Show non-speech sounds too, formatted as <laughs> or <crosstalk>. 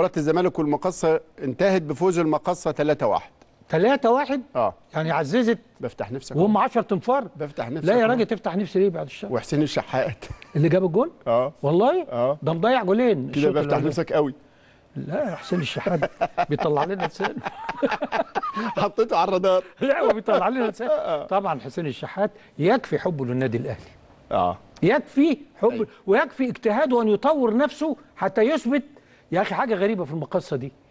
مباراة الزمالك والمقصة انتهت بفوز المقصة 3-1 3-1 اه يعني عززت بفتح نفسك وهم 10 تنفار بفتح نفسك لا يا راجل تفتح نفسي ليه بعد الشهر وحسين الشحات اللي جاب الجول اه والله اه ده مضيع جولين كده بفتح نفسك قوي لا يا حسين الشحات بيطلع لنا لسانه <laughs> حطيته على الرادار لا هو بيطلع لنا لسانه آه، آه. طبعا حسين الشحات يكفي حبه للنادي الاهلي اه يكفي حبه طيب. ويكفي اجتهاده ان يطور نفسه حتى يثبت يا اخي حاجه غريبه في المقصه دي